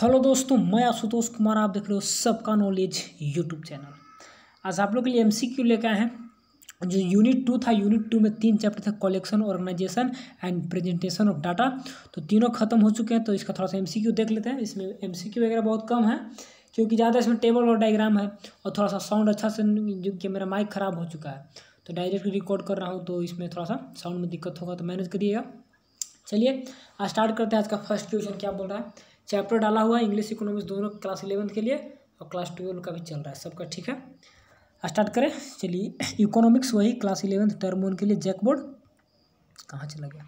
hello दोस्तों मैं आशुतोष कुमार आप देख रहे हो सबका नॉलेज यूट्यूब चैनल आज आप लोग के लिए एमसीक्यू लेके आए हैं जो यूनिट टू था यूनिट टू में तीन चैप्टर था collection organisation and presentation of data तो तीनों खत्म हो चुके हैं तो इसका थोड़ा सा क्यू देख लेते हैं इसमें क्यू वगैरह बहुत कम है क्योंकि ज़्यादा इसमें टेबल और डायग्राम है और थोड़ा सा साउंड अच्छा से जो कि मेरा माइक ख़राब हो चुका है तो डायरेक्ट रिकॉर्ड कर रहा हूँ तो इसमें थोड़ा सा साउंड में दिक्कत होगा तो मैनेज करिएगा चलिए आज स्टार्ट करते हैं आज का फर्स्ट क्वेश्चन क्या बोल रहा है चैप्टर डाला हुआ है इंग्लिश इकोनॉमिक्स दोनों क्लास इलेवंथ के लिए और क्लास ट्वेल्व का भी चल रहा है सबका ठीक है स्टार्ट करें चलिए इकोनॉमिक्स वही क्लास इलेवंथ टर्म वन के लिए जैक बोर्ड कहाँ चला गया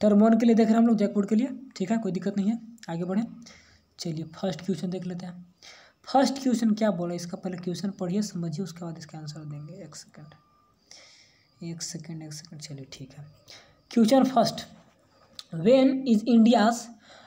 टर्म वन के लिए देख रहे हैं हम लोग जैक बोर्ड के लिए ठीक है कोई दिक्कत नहीं है आगे बढ़ें चलिए फर्स्ट क्वेश्चन देख लेते हैं फर्स्ट क्वेश्चन क्या बोला इसका पहले क्वेश्चन पढ़िए समझिए उसके बाद इसका आंसर देंगे एक सेकेंड एक सेकेंड एक सेकेंड चलिए ठीक है question first when is India's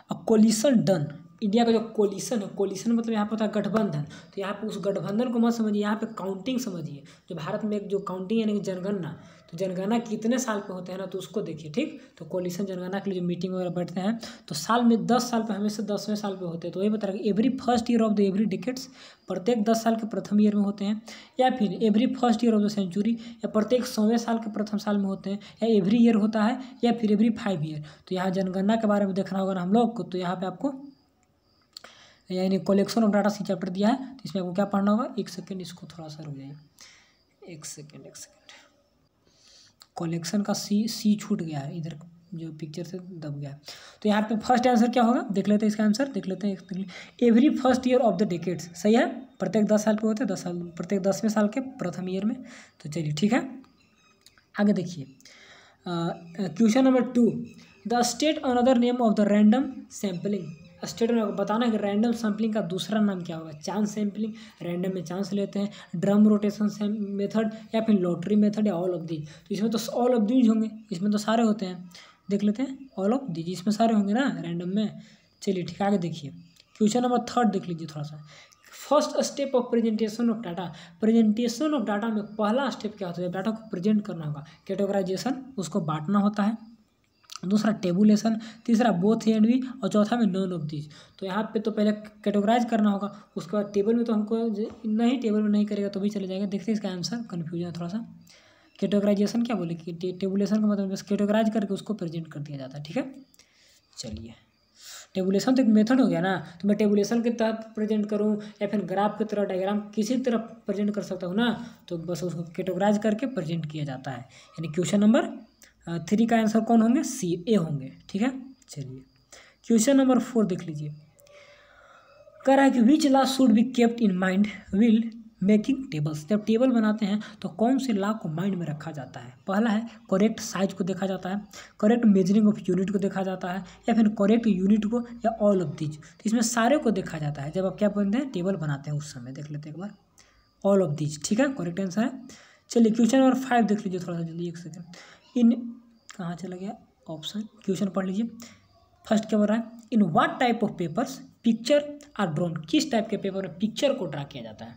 a coalition done India का जो कोलिशन है कोलिशन मतलब यहाँ पर होता है गठबंधन तो यहाँ पर उस गठबंधन को मत समझिए यहाँ पे काउंटिंग समझिए जो भारत में एक जो काउंटिंग यानी कि जनगणना तो जनगणना कितने साल पे होते हैं ना तो उसको देखिए ठीक तो कोलिशन जनगणना के लिए जो मीटिंग वगैरह बैठते हैं तो साल में दस साल पर हमेशा दसवें साल पर होते हैं तो वही बता रहा every first year of the every decades प्रत्येक दस साल के प्रथम ईयर में होते हैं या फिर every first year of the century या प्रत्येक सौवें साल के प्रथम साल में होते हैं या एवरी ईयर होता है या फिर एवरी फाइव ईयर तो यहाँ जनगणना के बारे में देखना होगा ना हम लोग को तो यहाँ पर आपको यानी कलेक्शन ऑफ डाटा सी चैप्टर दिया है तो इसमें आपको क्या पढ़ना होगा एक सेकेंड इसको थोड़ा सा रुक जाइए एक सेकेंड एक सेकेंड कलेक्शन का सी सी छूट गया है इधर जो पिक्चर से दब गया है तो यहाँ पे फर्स्ट आंसर क्या होगा देख लेते हैं इसका आंसर देख लेते हैं every first year of the decades सही है प्रत्येक दस साल पे होते हैं दस साल प्रत्येक दसवें साल के प्रथम ईयर में तो चलिए ठीक है आगे देखिए question number two the state another name of the random sampling state में बताना है कि रैंडम सैम्पलिंग का दूसरा नाम क्या होगा चांस सैम्पलिंग रैंडम में चांस लेते हैं ड्रम रोटेशन मेथड या फिर लॉटरी मेथड या ऑल ऑफ दीज तो इसमें तो ऑल ऑफ दीज होंगे इसमें तो सारे होते हैं देख लेते हैं ऑल ऑफ दीज इसमें सारे होंगे ना रैंडम में चलिए ठीक आगे देखिए क्वेश्चन नंबर थर्ड देख लीजिए थोड़ा सा first step of presentation of data presentation of data में पहला स्टेप क्या होता है डाटा को प्रेजेंट करना होगा कैटेगराइजेशन उसको बांटना होता है दूसरा टेबुलेशन तीसरा बोथ एंड भी और चौथा में नॉन ऑफ दीज तो यहाँ पे तो पहले कैटेगराइज करना होगा उसके बाद टेबल में तो हमको नहीं टेबल में नहीं करेगा तो भी चले जाएगा देखते हैं इसका आंसर कन्फ्यूजन थोड़ा सा कैटेगराइजेशन क्या बोले कि टे, टेबुलेशन का मतलब बस कैटेगराइज करके उसको प्रेजेंट कर दिया जाता है ठीक है चलिए टेबुलेशन तो एक मेथड हो गया ना तो मैं टेबुलेशन के तहत प्रेजेंट करूँ या फिर ग्राफ की तरह डायग्राम किसी तरह प्रेजेंट कर सकता हूँ ना तो बस उसको कैटेगराइज करके प्रेजेंट किया जाता है यानी क्वेश्चन नंबर थ्री का आंसर कौन होंगे सी ए होंगे ठीक है चलिए क्वेश्चन नंबर फोर देख लीजिए कह रहा है कि which law should be kept in mind will making tables जब टेबल बनाते हैं तो कौन से लॉ को माइंड में रखा जाता है पहला है करेक्ट साइज को देखा जाता है करेक्ट मेजरिंग ऑफ यूनिट को देखा जाता है या फिर करेक्ट यूनिट को या ऑल ऑफ दीज तो इसमें सारे को देखा जाता है जब आप क्या बोलते हैं टेबल बनाते हैं उस समय देख लेते हैं एक बार ऑल ऑफ दीज ठीक है करेक्ट आंसर है चलिए क्वेश्चन नंबर फाइव देख लीजिए थोड़ा सा जल्दी एक सेकेंड इन कहाँ चला गया ऑप्शन क्वेश्चन पढ़ लीजिए फर्स्ट क्या बोल रहा है in what type of papers picture are drawn किस टाइप के पेपर में पिक्चर को ड्रा किया जाता है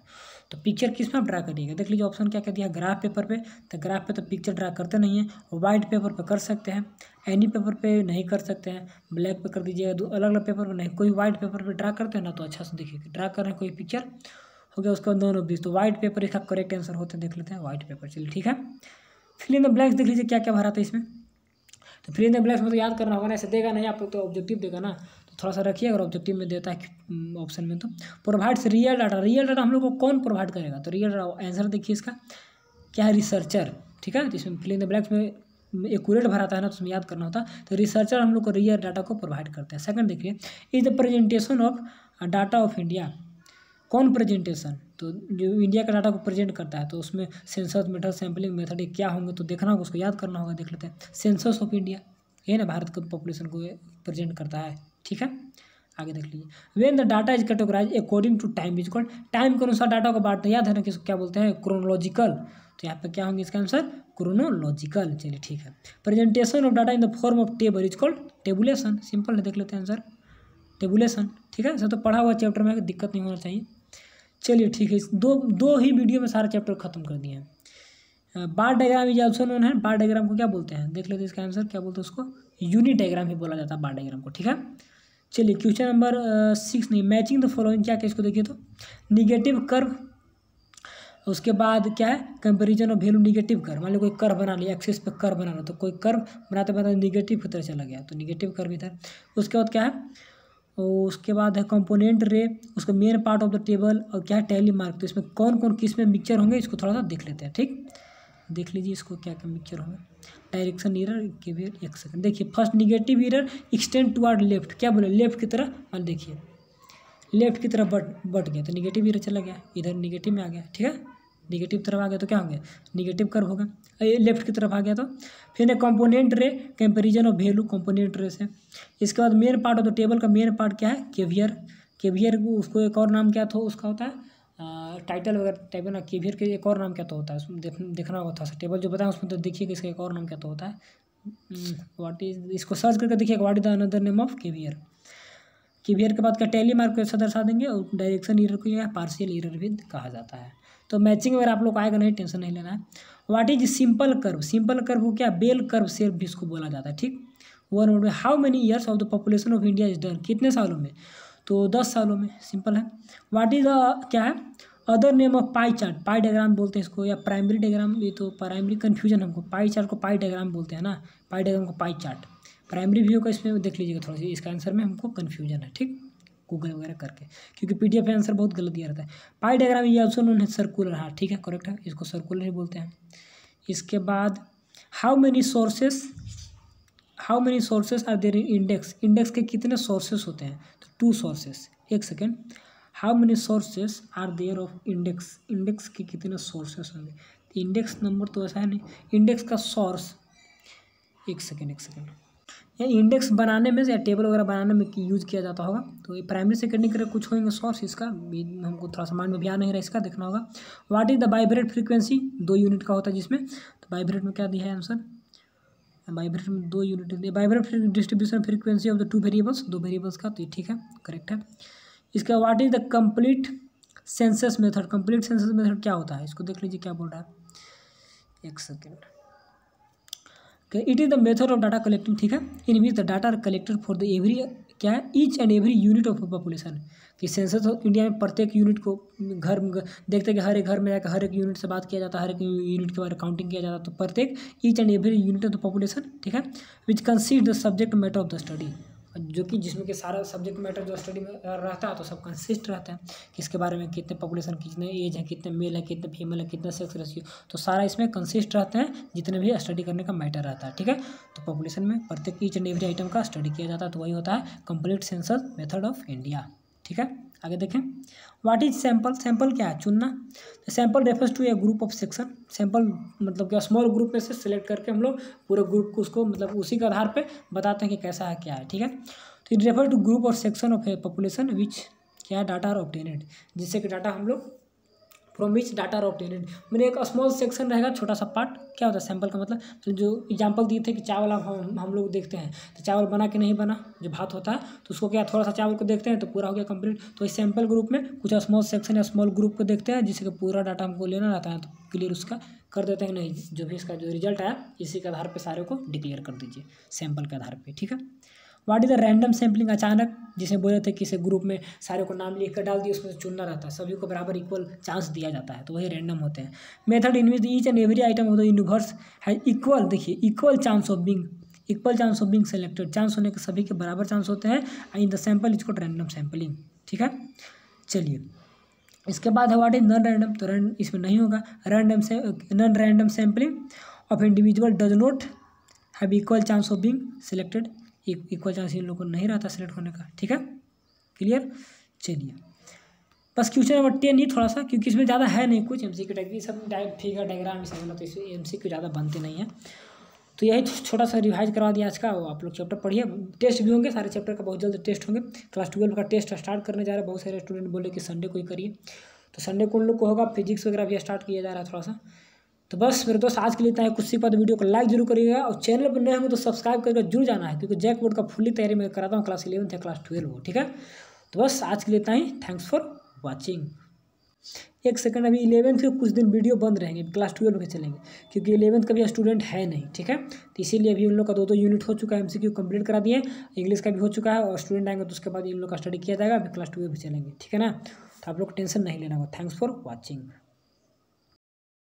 तो पिक्चर किस में ड्रा करिएगा देख लीजिए ऑप्शन क्या कह दिया ग्राफ पेपर पे तो ग्राफ पे तो पिक्चर ड्रा करते नहीं है वाइट पेपर पे कर सकते हैं एनी पेपर पे नहीं कर सकते हैं ब्लैक पे कर दीजिएगा तो अलग अलग पेपर पे नहीं कोई वाइट पेपर पे ड्रा करते हैं ना तो अच्छा से देखिए ड्रा कर रहे हैं कोई पिक्चर हो गया उसका दोनों बीस तो वाइट पेपर इसका करेक्ट आंसर होते हैं देख लेते हैं व्हाइट पेपर चलिए ठीक है फिलिंग द ब्लैक्स देख लीजिए क्या क्या भरा था इसमें तो फिर इन द में तो याद करना होगा ना ऐसे देगा नहीं आपको तो ऑब्जेक्टिव देगा ना तो थोड़ा सा रखिए अगर ऑब्जेक्टिव में देता है ऑप्शन हम्म, में तो provides real data real data हम लोग को कौन प्रोवाइड करेगा तो रियल आंसर देखिए इसका क्या है रिसर्चर ठीक है जिसमें इसमें फिल ब्लैक्स में एकूरेट भराता है ना तो उसमें याद करना होता है तो रिसर्चर हम लोग को रियल डाटा को प्रोवाइड करते हैं सेकंड देखिए is the presentation of data of India कौन प्रेजेंटेशन तो जो इंडिया का डाटा को प्रेजेंट करता है तो उसमें सेंसस मेथड सैम्पलिंग मेथड क्या होंगे तो देखना होगा उसको याद करना होगा देख लेते हैं सेंसस ऑफ इंडिया ये ना भारत के पॉपुलेशन को प्रेजेंट करता है ठीक है आगे देख लीजिए when the data is categorise according to time is called time के अनुसार डाटा को बांटते हैं याद है ना कि क्या बोलते हैं क्रोनोलॉजिकल तो यहाँ पे क्या होंगे इसका आंसर क्रोनोलॉजिकल चलिए ठीक है presentation of data in the form of table is called tabulation simple है देख लेते हैं आंसर टेबुलेशन ठीक है सर तो पढ़ा हुआ चैप्टर में दिक्कत नहीं होना चाहिए चलिए ठीक है दो दो ही वीडियो में सारा चैप्टर खत्म कर दिए हैं बार डायग्राम ये ऑप्शन वन है बार डायग्राम को क्या बोलते हैं देख लेते इसका आंसर क्या बोलते हैं उसको यूनिट डायग्राम ही बोला जाता है बार डायग्राम को ठीक है चलिए क्वेश्चन नंबर सिक्स नहीं मैचिंग द फॉलोइंग क्या क्या इसको देखिए तो निगेटिव कर्व उसके बाद क्या है कंपेरिजन ऑफ वैल्यू निगेटिव कर मान लो कोई कर्व बना लिया एक्सेस पर कर्व बना लो तो कोई कर्व बनाते बनाते निगेटिव की तरह चला गया तो निगेटिव कर्व इधर उसके बाद क्या है और उसके बाद है कंपोनेंट रे उसका main part of the table और क्या है टैली मार्क तो इसमें कौन कौन किस में मिक्सचर होंगे इसको थोड़ा सा देख लेते हैं ठीक देख लीजिए इसको क्या क्या मिक्सचर होंगे डायरेक्शन ईरर केवियर एक सेकंड देखिए first negative error extend toward left क्या बोले लेफ्ट की तरफ मान देखिए लेफ्ट की तरफ बट बट गया तो निगेटिव ईरर चला गया इधर निगेटिव में आ गया ठीक है निगेटिव तरफ आ गया तो क्या होंगे निगेटिव कर्व होगा ये लेफ्ट की तरफ आ गया तो फिर कंपोनेंट रे कंपेरिजन ऑफ वैल्यू कंपोनेंट रे से इसके बाद मेन पार्ट होता तो टेबल का मेन पार्ट क्या है केवियर केवियर उसको एक और नाम क्या था उसका होता है टाइटल वगैरह टाइप ना केवियर के एक और नाम क्या तो होता है उसमें देखना होता है टेबल जो बताया उसमें तो देखिएगा इसका एक और नाम क्या तो होता है वाट हम्म, इज इसको सर्च करके देखिएगा what is the another name of केवियर केवियर के बाद क्या टेली मार्क को ऐसा दर्शा देंगे और डायरेक्शन ईरर को यह पार्शियल ईरर भी कहा जाता है तो मैचिंग अगर आप लोग आएगा नहीं टेंशन नहीं लेना है what is simple curve simple curve को क्या बेल कर्व सिर्फ भी इसको बोला जाता है ठीक वन वर्ड में how many years of the population of India is done कितने सालों में तो दस सालों में सिंपल है वाट इज द क्या है other name of pie chart pie diagram बोलते हैं इसको या प्राइमरी डायग्राम ये तो प्राइमरी कन्फ्यूजन हमको पाई चार्ट को पाई डायग्राम बोलते हैं ना पाई डायग्राम को पाई चार्ट प्राइमरी व्यू का इसमें देख लीजिएगा थोड़ा सा इसका आंसर में हमको कन्फ्यूजन है ठीक गूगल वगैरह करके क्योंकि पी डी आंसर बहुत गलत दिया रहता है पाई डायग्राम ये ऑप्शन उन्होंने सर्कुलर हाँ ठीक है करेक्ट है इसको सर्कुलर ही बोलते हैं इसके बाद how many sources how many sources are there in index index के कितने सोर्सेस होते हैं तो टू सोर्सेस एक second how many sources are there of index index के कितने सोर्सेस होंगे इंडेक्स नंबर तो ऐसा है नहीं इंडेक्स का सोर्स एक सेकेंड एक सेकेंड या इंडेक्स बनाने में या टेबल वगैरह बनाने में यूज़ किया जाता होगा तो ये प्राइमरी सेकेंडरी के कुछ होंगे सोर्स इसका हमको थोड़ा सा माइंड में भी आ नहीं रहा इसका देखना होगा what is the vibrate frequency दो यूनिट का होता है जिसमें तो वाइब्रेट में क्या दिया है आंसर वाइब्रेट में दो unit vibrate distribution frequency of the two variables दो वेरिएबल्स का तो ये ठीक है करेक्ट है इसका what is the complete census method complete census method क्या होता है इसको देख लीजिए क्या बोल रहा है एक second it is the method of data collecting ठीक है in mean the data are collected for the every क्या है each and every unit of population कि सेंसस ऑफ इंडिया में प्रत्येक यूनिट को घर देखते हैं कि हर एक घर में जाकर हर एक यूनिट से बात किया जाता है हर एक यूनिट के बारे में काउंटिंग किया जाता है तो प्रत्येक each and every unit of the population ठीक है which consider the subject matter of the study जो कि जिसमें कि सारा सब्जेक्ट मैटर जो स्टडी में रहता है तो सब कंसिस्ट रहता है किसके बारे में कितने पॉपुलेशन कितने एज है कितने मेल है कितने फीमेल है कितना सेक्स रेशियो तो सारा इसमें कंसिस्ट रहते हैं जितने भी स्टडी करने का मैटर रहता है ठीक है तो पॉपुलेशन में प्रत्येक ईच एंड एवरी आइटम का स्टडी किया जाता है तो वही होता है complete census method of India ठीक है आगे देखें व्हाट इज सैंपल सैंपल क्या है चुनना तो sample refers to a group of section sample मतलब क्या स्मॉल ग्रुप में से सिलेक्ट करके हम लोग पूरे ग्रुप को उसको मतलब उसी के आधार पे बताते हैं कि कैसा है क्या है ठीक है तो इट रेफर टू ग्रुप और section of a population which क्या डाटा आर ऑप्टेनेड जिससे कि डाटा हम लोग from which data are obtained मैंने एक स्मॉल सेक्शन रहेगा छोटा सा पार्ट क्या होता है सैम्पल का मतलब तो जो एग्जाम्पल दिए थे कि चावल हम हम लोग देखते हैं तो चावल बना कि नहीं बना जो भात होता है तो उसको क्या थोड़ा सा चावल को देखते हैं तो पूरा हो गया कंप्लीट तो इस सैम्पल ग्रुप में कुछ स्मॉल सेक्शन या स्मॉल ग्रुप को देखते हैं जिसका पूरा डाटा हमको लेना रहता है तो क्लियर उसका कर देते हैं नहीं जो भी इसका जो रिजल्ट आया इसी के आधार पर सारे को डिक्लेयर कर दीजिए सैम्पल के आधार पर ठीक है what is the random sampling अचानक जिसे बोल रहे थे किसी ग्रुप में सारे को नाम लिख कर डाल दिया उसमें से चुनना रहता है सभी को बराबर इक्वल चांस दिया जाता है तो वही रैंडम होते हैं method in which each and every item of the universe has equal देखिए equal chance of being equal chance of being selected chance होने के सभी के बराबर चांस होते हैं in the sample is called random sampling ठीक है चलिए इसके बाद है वाट इज नॉन रैंडम तो रैंड इसमें नहीं होगा रैंडम से non random sampling of individual does not have equal chance of being selected equal chance इन लोग को नहीं रहता सेलेक्ट करने का ठीक है क्लियर चलिए बस क्वेश्चन नंबर टेन ही थोड़ा सा क्योंकि इसमें ज़्यादा है नहीं कुछ एम सी क्यू टाइप सब डाइट फिगर डायग्राम समझना तो इसमें एम सी क्यू ज़्यादा बनते नहीं है तो यही छोटा सा रिवाइज करवा दिया आज का वो आप लोग चैप्टर पढ़िए टेस्ट भी होंगे सारे चैप्टर का बहुत जल्द टेस्ट होंगे क्लास ट्वेल्व का टेस्ट स्टार्ट करने जा रहा है बहुत सारे स्टूडेंट बोले कि संडे को ही करिए तो संडे को उन लोग को होगा फिजिक्स वगैरह भी स्टार्ट किया जा रहा है थोड़ा सा तो बस मेरे दोस्त आज के लिए इतना है कुछ सीख पाते तो वीडियो को लाइक जरूर करिएगा और चैनल पर नए होंगे तो सब्सक्राइब करके जरूर जाना है क्योंकि जैक बोर्ड का फुल्ली तैयारी मैं कराता हूँ क्लास इलेवंथ या क्लास ट्वेल्व हो ठीक है तो बस आज के लिए इतना ही थैंक्स फॉर वॉचिंग एक सेकंड अभी इलेवंथ के कुछ दिन वीडियो बंद रहेंगे क्लास ट्वेल्व में चलेंगे क्योंकि इलेवंथ का भी स्टूडेंट है नहीं ठीक है तो इसीलिए अभी उन लोग का दो दो यूनिट हो चुका है एमसीक्यू कंप्लीट करा दिए इंग्लिश का भी हो चुका है और स्टूडेंट आएंगे तो उसके बाद इन लोग का स्टडी किया जाएगा अभी क्लास ट्वेल्व में चलेंगे ठीक है ना तो आप लोग टेंशन नहीं लेना होगा थैंक्स फॉर वॉचिंग